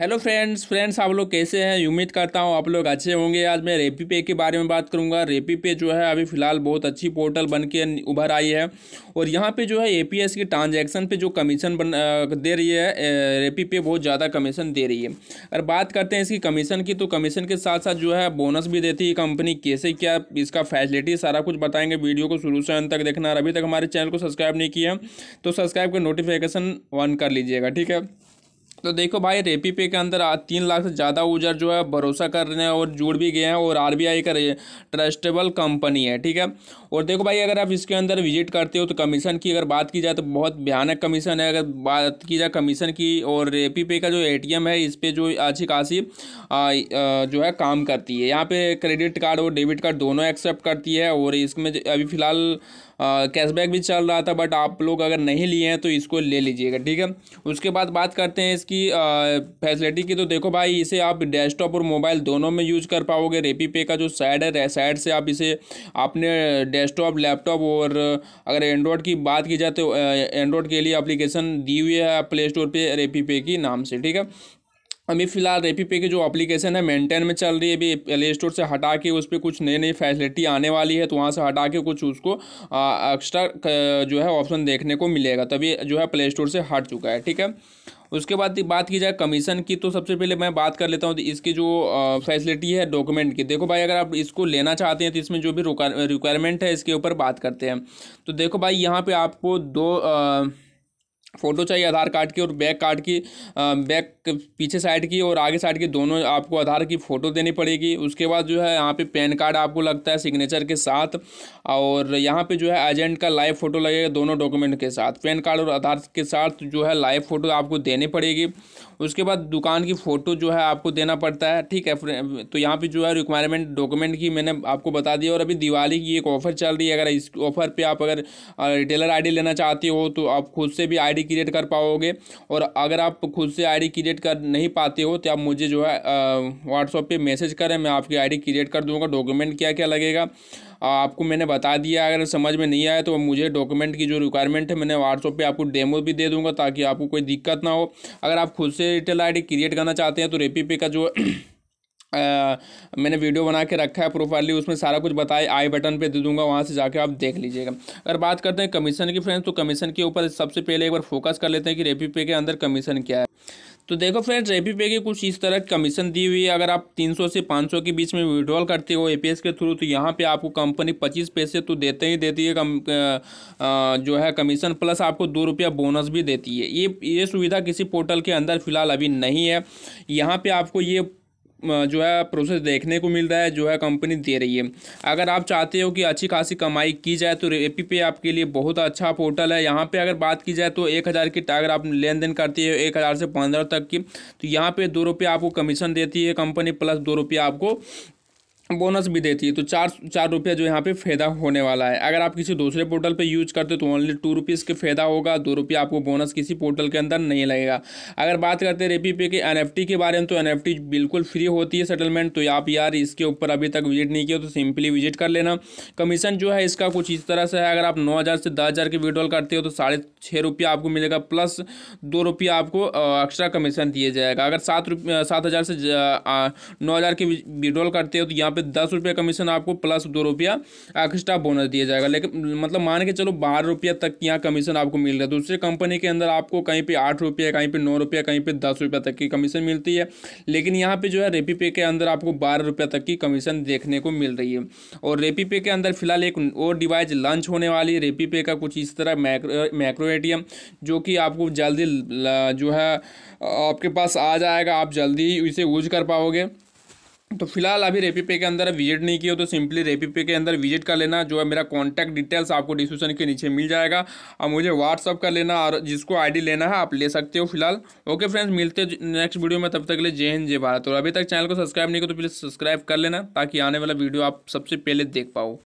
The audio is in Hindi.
हेलो फ्रेंड्स फ्रेंड्स आप लोग कैसे हैं उम्मीद करता हूँ आप लोग अच्छे होंगे आज मैं रेपी पे के बारे में बात करूँगा रेपी पे जो है अभी फ़िलहाल बहुत अच्छी पोर्टल बन के उभर आई है और यहाँ पे जो है एपीएस की ट्रांजैक्शन पे जो कमीशन बन दे रही है रेपी पे बहुत ज़्यादा कमीशन दे रही है अगर बात करते हैं इसकी कमीशन की तो कमीशन के साथ साथ जो है बोनस भी देती है कंपनी कैसे क्या इसका फैसिलिटी सारा कुछ बताएँगे वीडियो को शुरू से अंत तक देखना और अभी तक हमारे चैनल को सब्सक्राइब नहीं किया तो सब्सक्राइब कर नोटिफिकेशन ऑन कर लीजिएगा ठीक है तो देखो भाई रेपी पे के अंदर तीन लाख से ज़्यादा यूजर जो है भरोसा कर रहे हैं और जुड़ भी गए हैं और आरबीआई का ट्रस्टेबल कंपनी है ठीक है और देखो भाई अगर आप इसके अंदर विजिट करते हो तो कमीशन की अगर बात की जाए तो बहुत भयानक कमीशन है अगर बात की जाए कमीशन की और रेपी पे का जो एम है इस पर जो अच्छी खासी जो है काम करती है यहाँ पर क्रेडिट कार्ड और डेबिट कार्ड दोनों एक्सेप्ट करती है और इसमें अभी फ़िलहाल कैशबैक भी चल रहा था बट आप लोग अगर नहीं लिए हैं तो इसको ले लीजिएगा ठीक है उसके बाद बात करते हैं इस इसकी फैसिलिटी की तो देखो भाई इसे आप डेस्कटॉप और मोबाइल दोनों में यूज कर पाओगे रेपी पे का जो साइड है साइड से आप इसे आपने डेस्कटॉप लैपटॉप और अगर एंड्रॉयड की बात की जाए तो एंड्रॉयड के लिए अप्लीकेशन दी हुई है प्ले स्टोर पर रेपी पे की नाम से ठीक है अभी फिलहाल रेपी पे की जो एप्लीकेशन है मेंटेन में चल रही है अभी प्ले स्टोर से हटा के उस पर कुछ नई नई फैसिलिटी आने वाली है तो वहाँ से हटा के कुछ उसको एक्स्ट्रा जो है ऑप्शन देखने को मिलेगा तभी जो है प्ले स्टोर से हट चुका है ठीक है उसके बाद बात की जाए कमीशन की तो सबसे पहले मैं बात कर लेता हूँ इसकी जो फैसिलिटी है डॉक्यूमेंट की देखो भाई अगर आप इसको लेना चाहते हैं तो इसमें जो भी रिक्वायरमेंट है इसके ऊपर बात करते हैं तो देखो भाई यहाँ पर आपको दो आ, फ़ोटो चाहिए आधार कार्ड की और बैक कार्ड की बैक पीछे साइड की और आगे साइड की दोनों आपको आधार की फ़ोटो देनी पड़ेगी उसके बाद जो है यहाँ पे पैन कार्ड आपको लगता है सिग्नेचर के साथ और यहाँ पे जो है एजेंट का लाइव फ़ोटो लगेगा दोनों डॉक्यूमेंट के साथ पैन कार्ड और आधार के साथ जो है लाइव फ़ोटो आपको देनी पड़ेगी उसके बाद दुकान की फ़ोटो जो है आपको देना पड़ता है ठीक है तो यहाँ पर जो है रिक्वायरमेंट डॉक्यूमेंट की मैंने आपको बता दिया और अभी दिवाली की एक ऑफ़र चल रही है अगर इस ऑफ़र पर आप अगर रिटेलर आई लेना चाहते हो तो आप खुद से भी आई आईडी क्रिएट कर पाओगे और अगर आप खुद से आईडी क्रिएट कर नहीं पाते हो तो आप मुझे जो है व्हाट्सअप पे मैसेज करें मैं आपकी आईडी क्रिएट कर दूंगा डॉक्यूमेंट क्या क्या लगेगा आपको मैंने बता दिया अगर समझ में नहीं आया तो मुझे डॉक्यूमेंट की जो रिक्वायरमेंट है मैंने व्हाट्सअप पे आपको डेमो भी दे दूंगा ताकि आपको कोई दिक्कत ना हो अगर आप खुद से रिटेल आईडी क्रिएट करना चाहते हैं तो रेपी पे का जो आ, मैंने वीडियो बना के रखा है प्रोफाइली उसमें सारा कुछ बताया आई बटन पे दे दूंगा वहाँ से जाके आप देख लीजिएगा अगर बात करते हैं कमीशन की फ्रेंड्स तो कमीशन के ऊपर सबसे पहले एक बार फोकस कर लेते हैं कि रेपी पे के अंदर कमीशन क्या है तो देखो फ्रेंड्स रेपी पे की कुछ इस तरह कमीशन दी हुई है अगर आप 300 से 500 के बीच में विड्रॉल करते हो एपीएस के थ्रू तो यहाँ पे आपको कंपनी 25 पैसे तो देते ही देती है कम जो है कमीशन प्लस आपको दो रुपया बोनस भी देती है ये ये सुविधा किसी पोर्टल के अंदर फिलहाल अभी नहीं है यहाँ पे आपको ये जो है प्रोसेस देखने को मिल रहा है जो है कंपनी दे रही है अगर आप चाहते हो कि अच्छी खासी कमाई की जाए तो पी पे आपके लिए बहुत अच्छा पोर्टल है यहाँ पे अगर बात की जाए तो एक हज़ार की अगर आप लेन देन करती है एक हज़ार से पंद्रह तक की तो यहाँ पे दो रुपये आपको कमीशन देती है कंपनी प्लस दो रुपये आपको बोनस भी देती है तो चार चार रुपया जो यहाँ पे फ़ायदा होने वाला है अगर आप किसी दूसरे पोर्टल पे यूज करते हो तो ओनली टू रुपीज़ के फ़ायदा होगा दो रुपया आपको बोनस किसी पोर्टल के अंदर नहीं लगेगा अगर बात करते हैं रेपी पे के एनएफटी के बारे में तो एनएफटी बिल्कुल फ्री होती है सेटलमेंट तो आप यार इसके ऊपर अभी तक विजिट नहीं किया तो सिंपली विजिट कर लेना कमीशन जो है इसका कुछ इस तरह से है अगर आप नौ से दस हज़ार विड्रॉल करते हो तो साढ़े छः आपको मिलेगा प्लस दो रुपया आपको एक्स्ट्रा कमीशन दिया जाएगा अगर सात रुपये सात हज़ार से नौ हज़ार के विड्रॉल करते हो तो यहाँ पे दस रुपया कमीशन आपको प्लस दो रुपया एक्स्ट्रा बोनस दिया जाएगा लेकिन मतलब मान के चलो बारह रुपया तक यहाँ कमीशन आपको मिल रहा है दूसरे कंपनी के अंदर आपको कहीं पे आठ रुपया कहीं पे नौ रुपया कहीं पे दस रुपया तक की कमीशन मिलती है लेकिन यहाँ पे जो है रेपी पे के अंदर आपको बारह रुपया तक की कमीशन देखने को मिल रही है और रेपी पे के अंदर फिलहाल एक और डिवाइस लॉन्च होने वाली है रेपी पे का कुछ इस तरह मैक्रो मैक्रो ए जो कि आपको जल्दी जो है आपके पास आ जाएगा आप जल्दी इसे यूज कर पाओगे तो फिलहाल अभी रेपी पे के अंदर विजिट नहीं किया तो सिंपली रेपी पे के अंदर विजिट कर लेना जो है मेरा कॉन्टैक्ट डिटेल्स आपको डिस्क्रिप्शन के नीचे मिल जाएगा और मुझे व्हाट्सअप कर लेना और जिसको आईडी लेना है आप ले सकते हो फिलहाल ओके फ्रेंड्स मिलते नेक्स्ट वीडियो में तब तक के लिए जय हिंद जय भारत और अभी तक चैनल को सब्सक्राइब नहीं किया तो प्लीज़ सब्सक्राइब कर लेना ताकि आने वाला वीडियो आप सबसे पहले देख पाओ